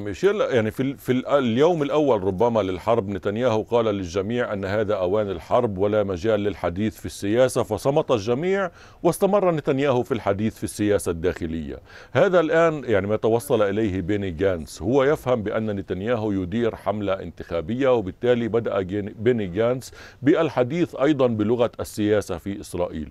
ميشيل يعني في في اليوم الاول ربما للحرب نتنياهو قال للجميع ان هذا اوان الحرب ولا مجال للحديث في السياسه فصمت الجميع واستمر نتنياهو في الحديث في السياسه الداخليه. هذا الان يعني ما توصل اليه بيني جانس هو يفهم بان نتنياهو يدير حمله انتخابيه وبالتالي بدا بيني جانس بالحديث ايضا بلغه السياسه في اسرائيل.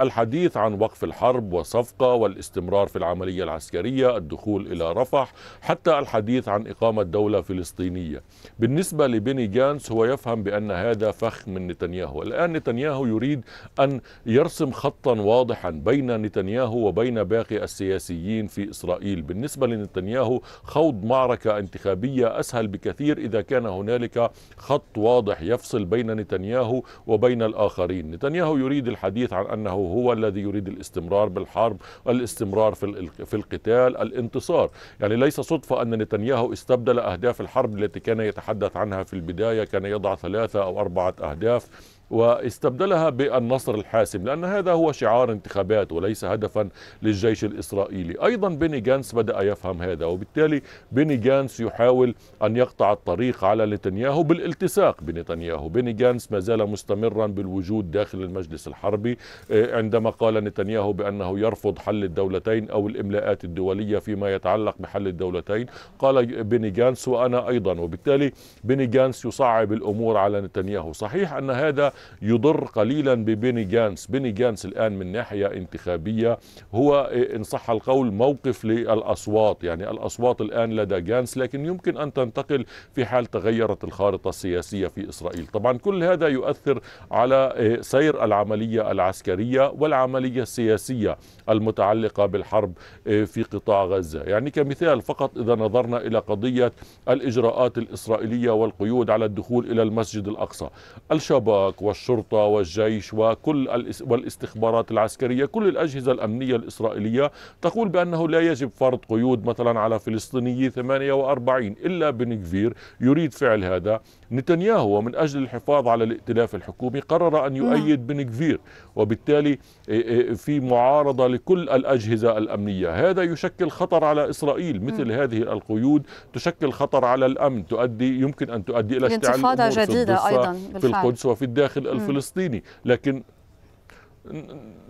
الحديث عن وقف الحرب وصفقه والاستمرار في العمليه العسكريه، الدخول الى رفح حتى حتى الحديث عن إقامة دولة فلسطينية بالنسبة لبني جانس هو يفهم بأن هذا فخ من نتنياهو الآن نتنياهو يريد أن يرسم خطا واضحا بين نتنياهو وبين باقي السياسيين في إسرائيل بالنسبة لنتنياهو خوض معركة انتخابية أسهل بكثير إذا كان هنالك خط واضح يفصل بين نتنياهو وبين الآخرين نتنياهو يريد الحديث عن أنه هو الذي يريد الاستمرار بالحرب الاستمرار في القتال الانتصار يعني ليس صدفة ان نتنياهو استبدل اهداف الحرب التي كان يتحدث عنها في البدايه كان يضع ثلاثه او اربعه اهداف واستبدلها بالنصر الحاسم لأن هذا هو شعار انتخابات وليس هدفا للجيش الإسرائيلي أيضا بيني جانس بدأ يفهم هذا وبالتالي بيني جانس يحاول أن يقطع الطريق على نتنياهو بالالتصاق بنتنياهو بيني جانس ما زال مستمرا بالوجود داخل المجلس الحربي آه، عندما قال نتنياهو بأنه يرفض حل الدولتين أو الإملاءات الدولية فيما يتعلق بحل الدولتين قال بيني جانس وأنا أيضا وبالتالي بيني جانس يصعب الأمور على نتنياهو صحيح أن هذا يضر قليلا ببيني جانس بيني جانس الآن من ناحية انتخابية هو إيه، إن صح القول موقف للأصوات يعني الأصوات الآن لدى جانس لكن يمكن أن تنتقل في حال تغيرت الخارطة السياسية في إسرائيل طبعا كل هذا يؤثر على إيه، سير العملية العسكرية والعملية السياسية المتعلقة بالحرب إيه، في قطاع غزة يعني كمثال فقط إذا نظرنا إلى قضية الإجراءات الإسرائيلية والقيود على الدخول إلى المسجد الأقصى الشباك والشرطة والجيش وكل والاستخبارات العسكرية كل الأجهزة الأمنية الإسرائيلية تقول بأنه لا يجب فرض قيود مثلا على فلسطيني 48 إلا بنكفير يريد فعل هذا نتنياهو ومن أجل الحفاظ على الائتلاف الحكومي قرر أن نعم. يؤيد بن كفير وبالتالي آه، آه، في معارضة لكل الأجهزة الأمنية هذا يشكل خطر على إسرائيل مثل نعم. هذه القيود تشكل خطر على الأمن تؤدي يمكن أن تؤدي إلى اشتعال انتفاضة جديدة أيضا في القدس وفي الداخل الفلسطيني لكن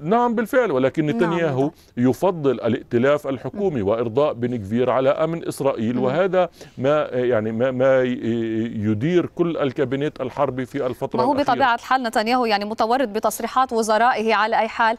نعم بالفعل ولكن نعم، نتنياهو نعم. يفضل الائتلاف الحكومي وارضاء بنكفير على امن اسرائيل وهذا ما يعني ما, ما يدير كل الكابينت الحربي في الفتره ما هو بطبيعه الحال نتنياهو يعني متورط بتصريحات وزرائه على اي حال